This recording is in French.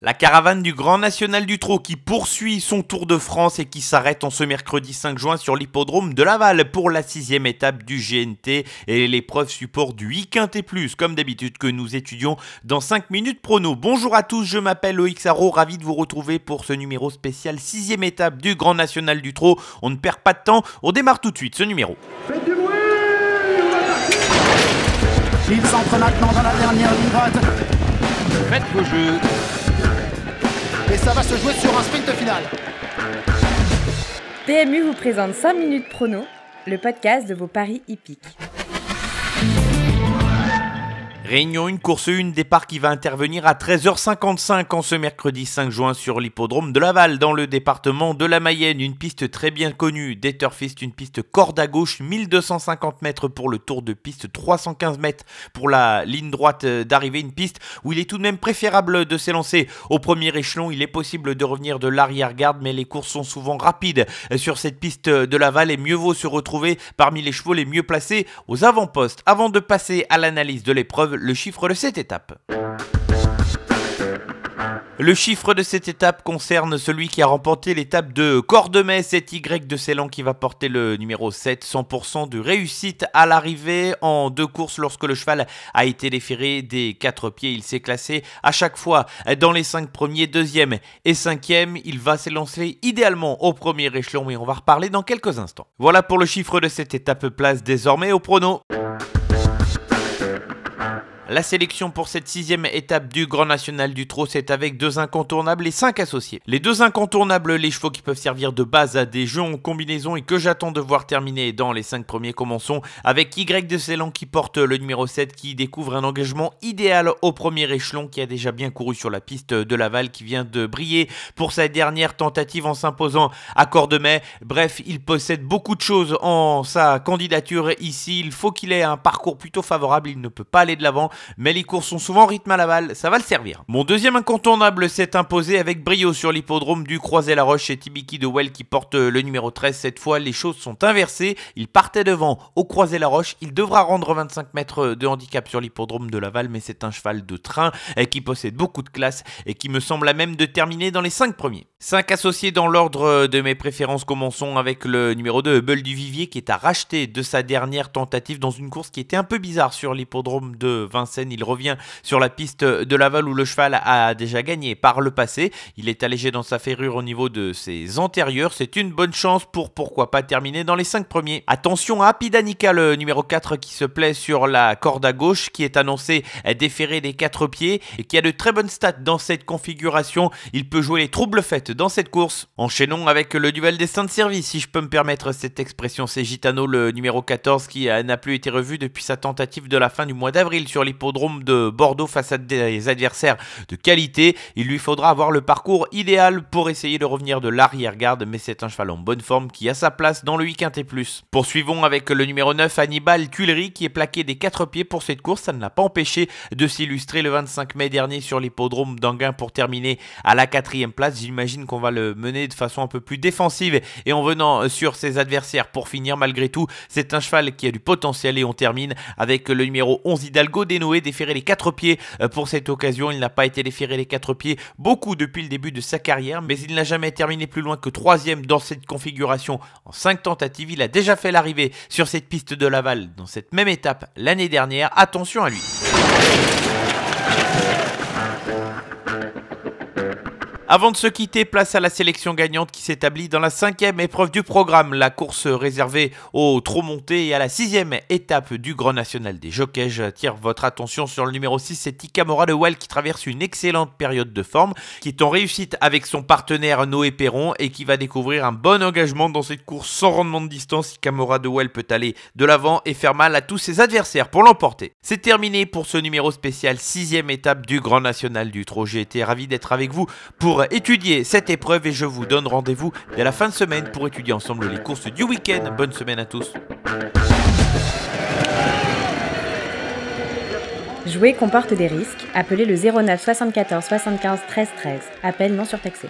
La caravane du Grand National du Trot qui poursuit son Tour de France et qui s'arrête en ce mercredi 5 juin sur l'hippodrome de Laval pour la sixième étape du GNT et l'épreuve support du 8 et plus, comme d'habitude que nous étudions dans 5 minutes prono. Bonjour à tous, je m'appelle Loïc ravi de vous retrouver pour ce numéro spécial sixième étape du Grand National du Trot. On ne perd pas de temps, on démarre tout de suite ce numéro. Faites du bruit, maintenant dans la dernière ligne droite. Faites vos et ça va se jouer sur un sprint final. PMU vous présente 5 minutes prono, le podcast de vos paris hippiques. Réunion une course 1, départ qui va intervenir à 13h55 en ce mercredi 5 juin sur l'hippodrome de Laval dans le département de la Mayenne. Une piste très bien connue, d'Eterfist une piste corde à gauche, 1250 mètres pour le tour de piste, 315 mètres pour la ligne droite euh, d'arrivée. Une piste où il est tout de même préférable de s'élancer au premier échelon. Il est possible de revenir de l'arrière-garde, mais les courses sont souvent rapides euh, sur cette piste euh, de Laval et mieux vaut se retrouver parmi les chevaux les mieux placés aux avant-postes. Avant de passer à l'analyse de l'épreuve, le chiffre de cette étape. Le chiffre de cette étape concerne celui qui a remporté l'étape de Cordemais, cet Y de Célan qui va porter le numéro 7, 100% de réussite à l'arrivée en deux courses lorsque le cheval a été déféré des quatre pieds. Il s'est classé à chaque fois dans les cinq premiers, deuxième et cinquième. Il va s'élancer idéalement au premier échelon, mais on va reparler dans quelques instants. Voilà pour le chiffre de cette étape, place désormais au prono. La sélection pour cette sixième étape du Grand National du Trot, c'est avec deux incontournables et cinq associés. Les deux incontournables, les chevaux qui peuvent servir de base à des jeux en combinaison et que j'attends de voir terminer dans les cinq premiers. Commençons avec Y de Ceylan qui porte le numéro 7 qui découvre un engagement idéal au premier échelon qui a déjà bien couru sur la piste de Laval qui vient de briller pour sa dernière tentative en s'imposant à Cordemais. Bref, il possède beaucoup de choses en sa candidature ici. Il faut qu'il ait un parcours plutôt favorable. Il ne peut pas aller de l'avant mais les courses sont souvent rythme à Laval, ça va le servir. Mon deuxième incontournable s'est imposé avec brio sur l'hippodrome du Croisé-la Roche et Tibiki de Well qui porte le numéro 13. Cette fois, les choses sont inversées. Il partait devant au Croisé-la Roche. Il devra rendre 25 mètres de handicap sur l'hippodrome de Laval, mais c'est un cheval de train qui possède beaucoup de classe et qui me semble à même de terminer dans les 5 premiers. 5 associés dans l'ordre de mes préférences. Commençons avec le numéro 2, Bull du Vivier, qui est à racheter de sa dernière tentative dans une course qui était un peu bizarre sur l'hippodrome de Vincent scène, Il revient sur la piste de Laval où le cheval a déjà gagné par le passé. Il est allégé dans sa ferrure au niveau de ses antérieurs. C'est une bonne chance pour pourquoi pas terminer dans les 5 premiers. Attention à Pidanica, le numéro 4 qui se plaît sur la corde à gauche, qui est annoncé déféré des 4 pieds et qui a de très bonnes stats dans cette configuration. Il peut jouer les troubles faites dans cette course. Enchaînons avec le duel des saints de service, si je peux me permettre cette expression. C'est Gitano, le numéro 14, qui n'a plus été revu depuis sa tentative de la fin du mois d'avril sur les Hippodrome de Bordeaux face à des adversaires de qualité. Il lui faudra avoir le parcours idéal pour essayer de revenir de l'arrière-garde, mais c'est un cheval en bonne forme qui a sa place dans le week-end Poursuivons avec le numéro 9, Hannibal Tullery qui est plaqué des 4 pieds pour cette course. Ça ne l'a pas empêché de s'illustrer le 25 mai dernier sur l'hippodrome d'Anguin pour terminer à la quatrième place. J'imagine qu'on va le mener de façon un peu plus défensive et en venant euh, sur ses adversaires pour finir malgré tout. C'est un cheval qui a du potentiel et on termine avec le numéro 11 Hidalgo des Noé déféré les quatre pieds euh, pour cette occasion. Il n'a pas été déféré les quatre pieds beaucoup depuis le début de sa carrière, mais il n'a jamais terminé plus loin que troisième dans cette configuration en cinq tentatives. Il a déjà fait l'arrivée sur cette piste de Laval dans cette même étape l'année dernière. Attention à lui. Avant de se quitter, place à la sélection gagnante qui s'établit dans la cinquième épreuve du programme, la course réservée aux trop et à la sixième étape du Grand National des Jockeys. J'attire votre attention sur le numéro 6, c'est Ikamora de Well qui traverse une excellente période de forme, qui est en réussite avec son partenaire Noé Perron et qui va découvrir un bon engagement dans cette course sans rendement de distance. Ikamora de Well peut aller de l'avant et faire mal à tous ses adversaires pour l'emporter. C'est terminé pour ce numéro spécial, sixième étape du Grand National du Trot. J'ai été ravi d'être avec vous pour va étudier cette épreuve et je vous donne rendez-vous dès la fin de semaine pour étudier ensemble les courses du week-end. Bonne semaine à tous. Jouer comporte des risques. Appelez le 09 74 75 13 13. Appel non surtaxé.